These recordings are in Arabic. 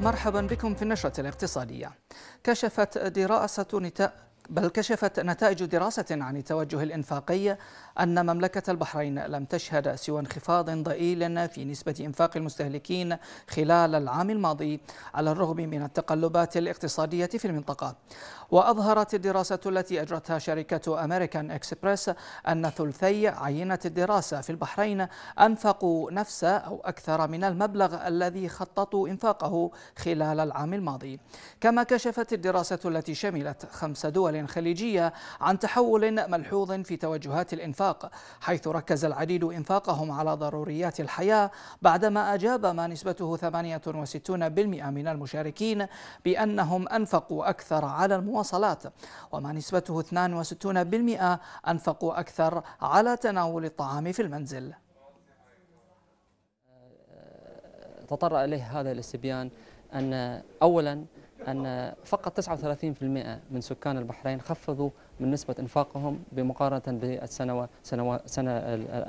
مرحبا بكم في النشرة الاقتصادية كشفت دراسة بل كشفت نتائج دراسة عن التوجه الإنفاقي أن مملكة البحرين لم تشهد سوى انخفاض ضئيل في نسبة إنفاق المستهلكين خلال العام الماضي على الرغم من التقلبات الاقتصادية في المنطقة وأظهرت الدراسة التي أجرتها شركة أمريكان إكسبرس أن ثلثي عينة الدراسة في البحرين أنفقوا نفس أو أكثر من المبلغ الذي خططوا إنفاقه خلال العام الماضي كما كشفت الدراسة التي شملت خمس دول خليجية عن تحول ملحوظ في توجهات الإنفاق حيث ركز العديد إنفاقهم على ضروريات الحياة بعدما أجاب ما نسبته 68% من المشاركين بأنهم أنفقوا أكثر على المواصلات وما نسبته 62% أنفقوا أكثر على تناول الطعام في المنزل تطرأ إليه هذا الاستبيان أن أولا أن فقط 39% من سكان البحرين خفضوا من نسبة إنفاقهم بمقارنة بالسنة سنة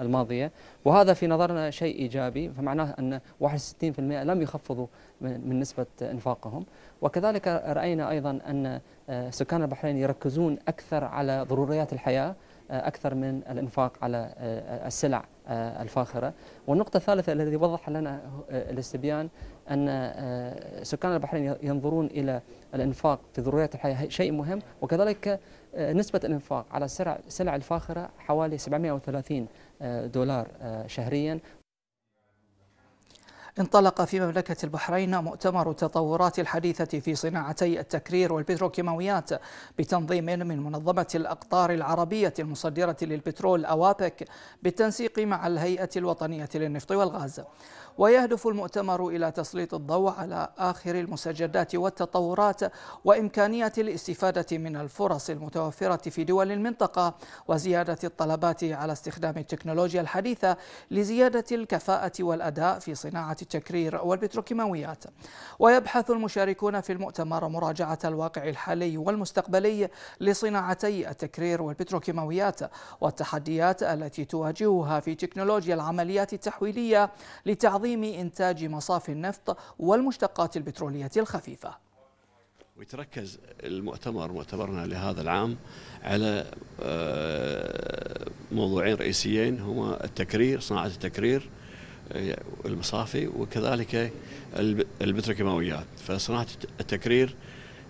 الماضية وهذا في نظرنا شيء إيجابي فمعناه أن 61% لم يخفضوا من نسبة إنفاقهم وكذلك رأينا أيضا أن آه، سكان البحرين يركزون أكثر على ضروريات الحياة آه، أكثر من الإنفاق على آه، آه، السلع الفاخرة والنقطة الثالثة الذي وضح لنا الاستبيان أن سكان البحرين ينظرون إلى الإنفاق في ضروريات الحياة شيء مهم وكذلك نسبة الإنفاق على السلع الفاخرة حوالي 730 دولار شهريا انطلق في مملكة البحرين مؤتمر التطورات الحديثة في صناعتي التكرير والبتروكيماويات بتنظيم من منظمة الأقطار العربية المصدرة للبترول أوابك بالتنسيق مع الهيئة الوطنية للنفط والغاز ويهدف المؤتمر إلى تسليط الضوء على آخر المسجدات والتطورات وإمكانية الاستفادة من الفرص المتوفرة في دول المنطقة وزيادة الطلبات على استخدام التكنولوجيا الحديثة لزيادة الكفاءة والأداء في صناعة التكرير والبتروكيماويات ويبحث المشاركون في المؤتمر مراجعة الواقع الحالي والمستقبلي لصناعتي التكرير والبتروكيماويات والتحديات التي تواجهها في تكنولوجيا العمليات التحويلية لتعظيم إنتاج مصافي النفط والمشتقات البترولية الخفيفة ويتركز المؤتمر مؤتمرنا لهذا العام على آه، موضوعين رئيسيين هما التكرير صناعة التكرير المصافي وكذلك البتروكيماويات فصناعة التكرير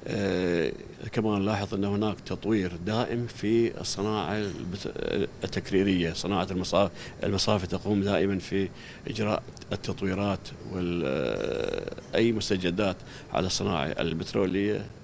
آه، كما نلاحظ أن هناك تطوير دائم في الصناعة التكريرية صناعة المصافي, المصافي تقوم دائما في إجراء التطويرات وأي آه، مستجدات على الصناعة البترولية